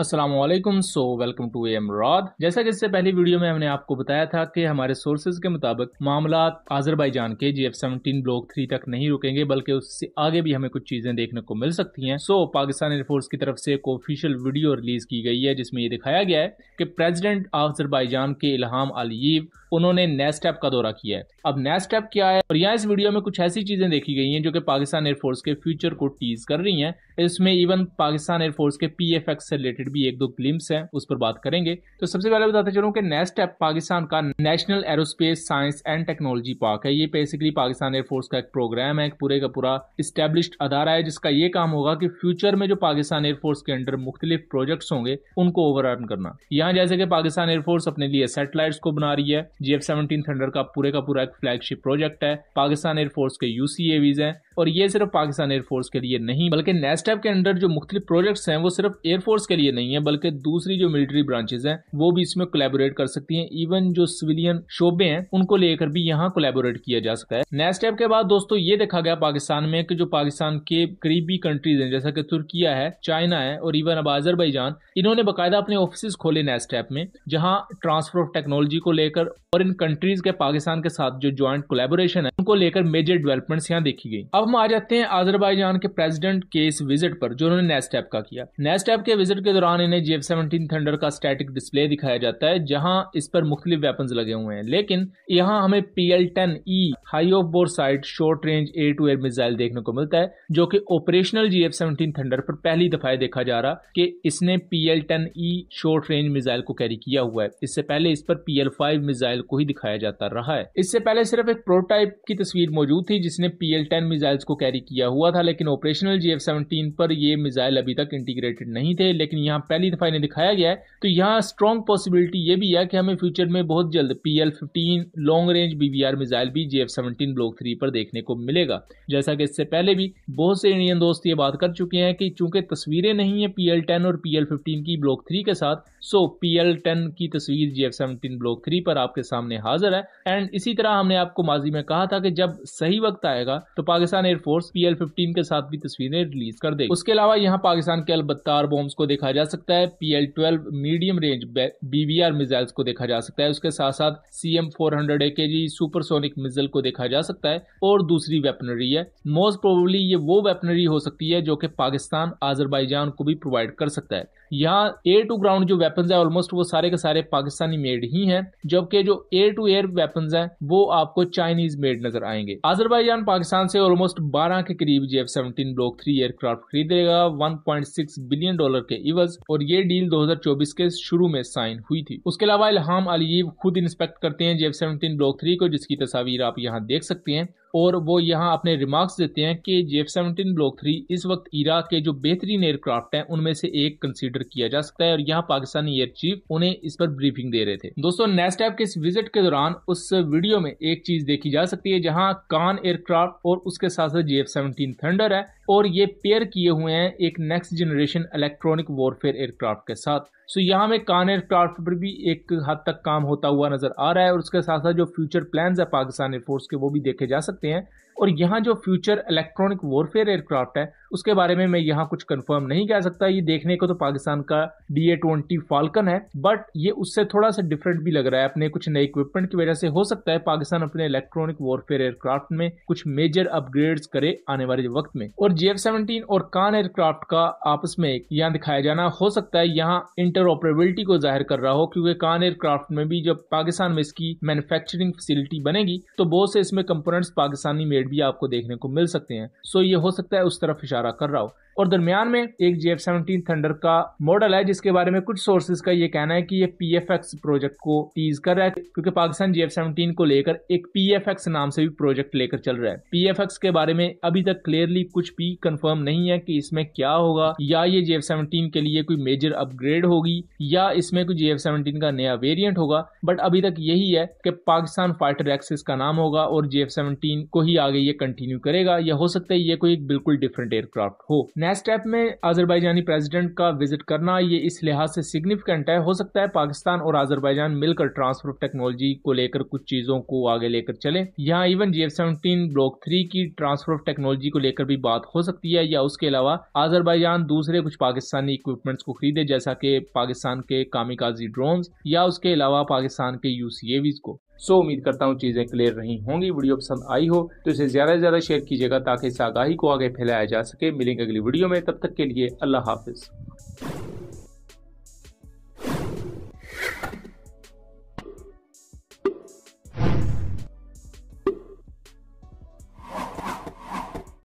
Aslam so welcome to M rod जैसा कि इससे पहली वीडियो में हमने आपको बताया था कि हमारे सोर्सेज के मुताबिक मामला आजरबाईजान के J F seventeen block three तक नहीं रुकेंगे बल्कि उससे आगे भी हमें कुछ चीजें देखने को मिल सकती हैं सो so, पाकिस्तान एयरफोर्स की तरफ से एक ऑफिशियल वीडियो रिलीज की गई है जिसमें ये दिखाया गया है कि प्रेजिडेंट आजरबाईजान के इलाहाम अलीव उन्होंने नेस्टैप का दौरा किया है अब नेस्टैप क्या है और यहाँ इस वीडियो में कुछ ऐसी चीजें देखी गई हैं जो कि पाकिस्तान एयरफोर्स के फ्यूचर को टीज कर रही हैं इसमें इवन पाकिस्तान एयरफोर्स के पी एफ एक्स से रिलेटेड भी एक दो ग्लिम्स हैं उस पर बात करेंगे तो सबसे पहले बताते चलूँ कि नेस्टैप पाकिस्तान का national aerospace science and technology park है ये बेसिकली पाकिस्तान एयरफोर्स का एक प्रोग्राम है पूरे का पूरा स्टेब्लिश अदारा है जिसका ये काम होगा कि फ्यूचर में जो पाकिस्तान एयरफोर्स के अंडर मुख्तलिफ प्रोजेक्ट्स होंगे उनको ओवरऑन करना यहाँ जैसे कि पाकिस्तान एयरफोर्स अपने लिए सैटेलाइट्स को बना रही है जी एफ सेवनटीन थंडर का पूरे का पूरा एक फ्लैगशिप प्रोजेक्ट है पाकिस्तान एयरफोर्स के यूसीएवीज हैं और ये सिर्फ पाकिस्तान एयरफोर्स के लिए नहीं बल्कि नेस्टैप के अंडर जो मुख्तलिफ प्रोजेक्ट्स हैं वो सिर्फ एयरफोर्स के लिए नहीं है बल्कि दूसरी जो मिलिट्री ब्रांचेज हैं वो भी इसमें कोलेबोरेट कर सकती हैं इवन जो सिविलियन शोबे हैं उनको लेकर भी यहाँ कोलेबोरेट किया जा सकता है नेस्टैप के बाद दोस्तों ये देखा गया पाकिस्तान में कि जो पाकिस्तान के करीबी कंट्रीज हैं जैसा कि तुर्किया है चाइना है और इवन अब आजरबाईजान इन्होंने बाकायदा अपने ऑफिस खोले नेस्टैप में जहाँ ट्रांसफर ऑफ टेक्नोलॉजी को लेकर और इन कंट्रीज के पाकिस्तान के साथ जो ज्वाइंट कोलेबोरेशन है उनको लेकर मेजर डेवलपमेंट्स यहाँ देखी गई अब हम आ जाते हैं आजरबाईजान के प्रेसिडेंट के इस विजिट पर जो उन्होंने नेस्टैप का किया नेस्टैप के विजिट के दौरान इन्हें जेफ सेवनटीन थंडर का स्टैटिक डिस्प्ले दिखाया जाता है जहां इस पर मुख्तलि वेपन लगे हुए हैं लेकिन यहाँ हमें P L ten E high off boresight short range air to air missile देखने को मिलता है जो कि operational G F seventeen Thunder पर पहली दफा देखा जा रहा कि इसने P L ten E short range missile को कैरी किया हुआ है इससे पहले इस पर पी एल फाइव मिसाइल को ही दिखाया जाता रहा है इससे पहले सिर्फ एक प्रोटोटाइप की तस्वीर मौजूद थी जिसने P L ten missile missiles को कैरी किया हुआ था लेकिन ऑपरेशनल जी एफ सेवनटीन पर ये मिसाइल अभी तक इंटीग्रेटेड नहीं थे लेकिन यहाँ पहली दफा इन्हें दिखाया गया है तो यहाँ स्ट्रॉन्ग पॉसिबिलिटी ये भी है कि हमें फ्यूचर में बहुत जल्द P L fifteen long range BVR missile भी G F seventeen block three पर देखने को मिलेगा जैसा कि इससे पहले भी बहुत से इंडियन दोस्त ये बात कर चुके हैं कि चूंकि तस्वीरें नहीं है पी एल टेन और पी एल फिफ्टीन की ब्लॉक थ्री के साथ सो पी एल टेन की तस्वीर G F seventeen block three पर आपके सामने हाजिर है एंड इसी तरह हमने आपको माजी में कहा था कि जब सही वक्त आएगा तो Pakistan air force P L fifteen के साथ भी तस्वीरें रिलीज कर देगी उसके अलावा यहाँ पाकिस्तान के अलबत्तार बॉम्ब को देखा जा सकता है P L twelve medium range BVR missiles को देखा जा सकता है उसके साथ साथ C M four hundred A K G supersonic missile को देखा जा सकता है और दूसरी वेपनरी है मोस्ट प्रोबेबली ये वो वेपनरी हो सकती है जो कि पाकिस्तान आजरबाईजान को भी प्रोवाइड कर सकता है यहाँ एयर टू ग्राउंड जो वेपन है ऑलमोस्ट वो सारे के सारे पाकिस्तानी मेड ही हैं जबकि जो एयर टू एयर वेपन हैं वो आपको चाइनीज मेड नजर आएंगे आजरबाइजान पाकिस्तान से ऑलमोस्ट 12 के करीब J F seventeen block three aircraft खरीदेगा 1.6 बिलियन डॉलर के इवज और ये डील 2024 के शुरू में साइन हुई थी उसके अलावा इलहम अलीब खुद इंस्पेक्ट करते हैं J F seventeen block three को जिसकी तस्वीर आप यहाँ देख सकते हैं और वो यहाँ अपने रिमार्क्स देते हैं कि एफ सेवनटीन ब्लॉक थ्री इस वक्त ईराक के जो बेहतरीन एयरक्राफ्ट हैं उनमें से एक कंसीडर किया जा सकता है और यहाँ पाकिस्तानी एयर चीफ उन्हें इस पर ब्रीफिंग दे रहे थे दोस्तों नेस्टैप के इस विजिट के दौरान उस वीडियो में एक चीज देखी जा सकती है जहाँ कान एयरक्राफ्ट और उसके साथ साथ जेफ सेवनटीन थंडर है और ये पेयर किए हुए हैं एक next generation electronic warfare aircraft के साथ सो यहाँ में कान एयरक्राफ्ट पर भी एक हद तक काम होता हुआ नजर आ रहा है और उसके साथ साथ जो फ्यूचर प्लान है पाकिस्तान एयरफोर्स के वो भी देखे जा सकते हैं और यहाँ जो फ्यूचर इलेक्ट्रॉनिक वॉरफेयर एयरक्राफ्ट है उसके बारे में मैं यहाँ कुछ कंफर्म नहीं कह सकता ये देखने को तो पाकिस्तान का डी ए ट्वेंटी फाल्कन है बट ये उससे थोड़ा सा डिफरेंट भी लग रहा है अपने कुछ नए इक्विपमेंट की वजह से हो सकता है पाकिस्तान अपने इलेक्ट्रॉनिक वॉरफेयर एयरक्राफ्ट में कुछ मेजर अपग्रेड करे आने वाले वक्त में और जी सेवनटीन और कान एयरक्राफ्ट का आपस में यहाँ दिखाया जाना हो सकता है यहाँ इंटर ऑपरेबिलिटी को जाहिर कर रहा हो क्योंकि कान एयरक्राफ्ट में भी जब पाकिस्तान में इसकी मैन्युफैक्चरिंग फैसिलिटी बनेगी तो बहुत से इसमें कंपोनेंट्स पाकिस्तानी मेड रेट भी आपको देखने को मिल सकते हैं सो ये हो सकता है उस तरफ इशारा कर रहा हो और दरमियान में एक जी एफ सेवनटीन थंडर का मॉडल है जिसके बारे में कुछ सोर्सेज का ये कहना है कि ये पी एफ एक्स प्रोजेक्ट को टीज कर रहा है क्योंकि पाकिस्तान जी एफ सेवनटीन को लेकर एक पी एफ एक्स नाम से भी प्रोजेक्ट लेकर चल रहा है पी एफ एक्स के बारे में अभी तक क्लियरली कुछ भी कंफर्म नहीं है कि इसमें क्या होगा या ये जी एफ सेवनटीन के लिए कोई मेजर अपग्रेड होगी या इसमें कोई जी एफ सेवनटीन का नया वेरियंट होगा बट अभी तक यही है कि पाकिस्तान फाइटर एक्सिस का नाम होगा और जी एफ सेवनटीन को ही आगे आगे ये कंटिन्यू करेगा या हो सकता है ये कोई बिल्कुल डिफरेंट एयरक्राफ्ट हो नेक्स्ट स्टेप में आजरबाईजानी प्रेसिडेंट का विजिट करना ये इस लिहाज से सिग्निफिकेंट है हो सकता है पाकिस्तान और आजरबाईजान मिलकर ट्रांसफर ऑफ टेक्नोलॉजी को लेकर कुछ चीजों को आगे लेकर चले यहाँ even G seventeen block three की ट्रांसफर ऑफ टेक्नोलॉजी को लेकर भी बात हो सकती है या उसके अलावा आजरबाईजान दूसरे कुछ पाकिस्तानी इक्विपमेंट्स को खरीदे जैसा कि पाकिस्तान के कामिकाजी ड्रोन या उसके अलावा पाकिस्तान के यूसीएवीज को सो उम्मीद करता हूँ चीजें क्लियर रही होंगी वीडियो पसंद आई हो तो इसे इसे ज़्यादा से ज़्यादा शेयर कीजिएगा ताकि इस आगाही को आगे फैलाया जा सके मिलेंगे अगली वीडियो में तब तक के लिए अल्लाह हाफिज़